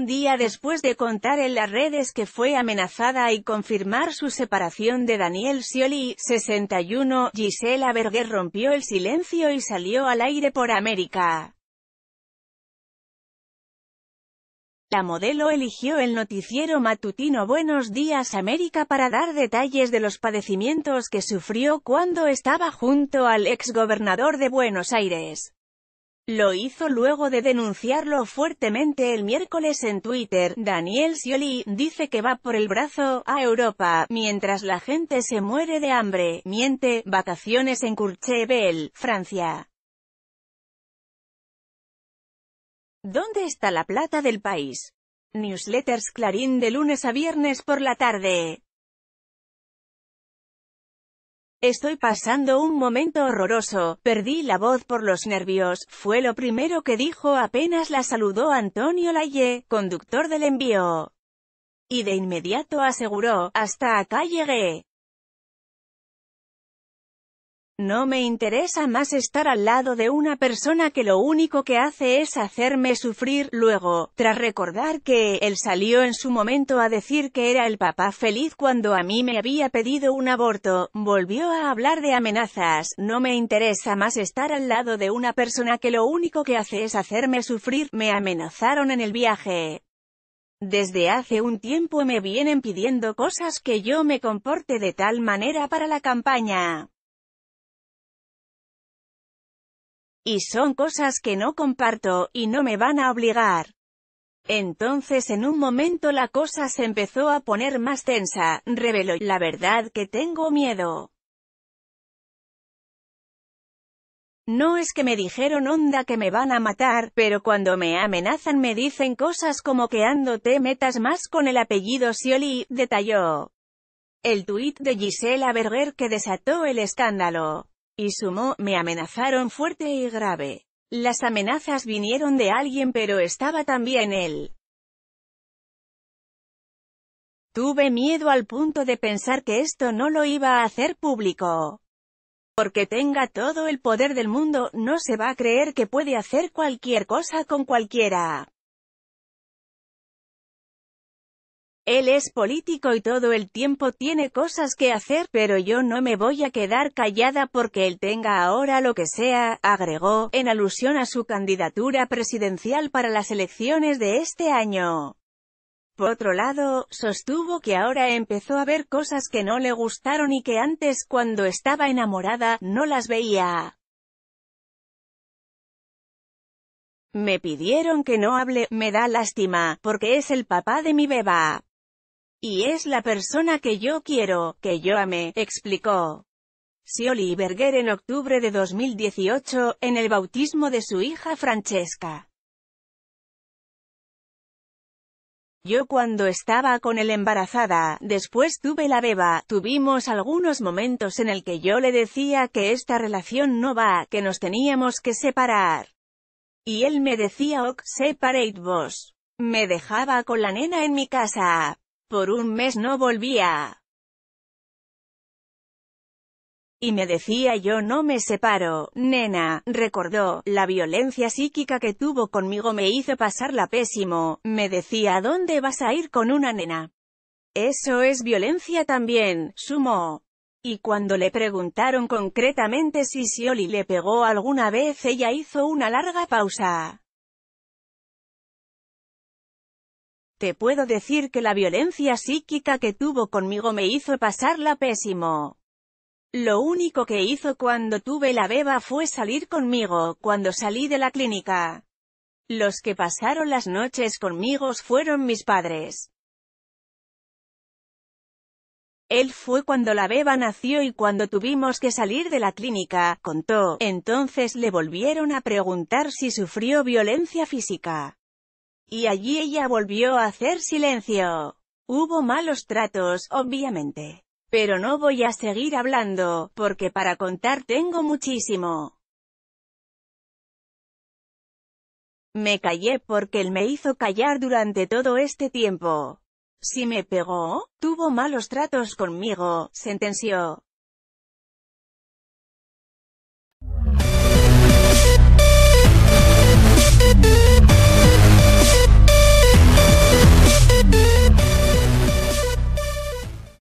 un día después de contar en las redes que fue amenazada y confirmar su separación de Daniel Scioli, 61, Gisela Berger rompió el silencio y salió al aire por América. La modelo eligió el noticiero matutino Buenos Días América para dar detalles de los padecimientos que sufrió cuando estaba junto al gobernador de Buenos Aires. Lo hizo luego de denunciarlo fuertemente el miércoles en Twitter. Daniel Scioli dice que va por el brazo a Europa, mientras la gente se muere de hambre. Miente, vacaciones en Courchevel, Francia. ¿Dónde está la plata del país? Newsletters Clarín de lunes a viernes por la tarde. Estoy pasando un momento horroroso, perdí la voz por los nervios, fue lo primero que dijo apenas la saludó Antonio Laye, conductor del envío. Y de inmediato aseguró, hasta acá llegué. No me interesa más estar al lado de una persona que lo único que hace es hacerme sufrir. Luego, tras recordar que, él salió en su momento a decir que era el papá feliz cuando a mí me había pedido un aborto, volvió a hablar de amenazas. No me interesa más estar al lado de una persona que lo único que hace es hacerme sufrir. Me amenazaron en el viaje. Desde hace un tiempo me vienen pidiendo cosas que yo me comporte de tal manera para la campaña. Y son cosas que no comparto, y no me van a obligar. Entonces en un momento la cosa se empezó a poner más tensa, reveló, la verdad que tengo miedo. No es que me dijeron onda que me van a matar, pero cuando me amenazan me dicen cosas como que ando te metas más con el apellido Sioli, detalló. El tuit de Gisela Berger que desató el escándalo. Y sumó, me amenazaron fuerte y grave. Las amenazas vinieron de alguien pero estaba también él. Tuve miedo al punto de pensar que esto no lo iba a hacer público. Porque tenga todo el poder del mundo, no se va a creer que puede hacer cualquier cosa con cualquiera. Él es político y todo el tiempo tiene cosas que hacer, pero yo no me voy a quedar callada porque él tenga ahora lo que sea, agregó, en alusión a su candidatura presidencial para las elecciones de este año. Por otro lado, sostuvo que ahora empezó a ver cosas que no le gustaron y que antes, cuando estaba enamorada, no las veía. Me pidieron que no hable, me da lástima, porque es el papá de mi beba. Y es la persona que yo quiero, que yo amé, explicó. Sioli Berger en octubre de 2018, en el bautismo de su hija Francesca. Yo cuando estaba con él embarazada, después tuve la beba, tuvimos algunos momentos en el que yo le decía que esta relación no va, que nos teníamos que separar. Y él me decía ok, separate vos. Me dejaba con la nena en mi casa, por un mes no volvía. Y me decía yo no me separo, nena, recordó, la violencia psíquica que tuvo conmigo me hizo pasarla pésimo, me decía dónde vas a ir con una nena? Eso es violencia también, sumó. Y cuando le preguntaron concretamente si Sioli le pegó alguna vez ella hizo una larga pausa. Te puedo decir que la violencia psíquica que tuvo conmigo me hizo pasarla pésimo. Lo único que hizo cuando tuve la beba fue salir conmigo, cuando salí de la clínica. Los que pasaron las noches conmigo fueron mis padres. Él fue cuando la beba nació y cuando tuvimos que salir de la clínica, contó. Entonces le volvieron a preguntar si sufrió violencia física y allí ella volvió a hacer silencio. Hubo malos tratos, obviamente. Pero no voy a seguir hablando, porque para contar tengo muchísimo. Me callé porque él me hizo callar durante todo este tiempo. Si me pegó, tuvo malos tratos conmigo, sentenció.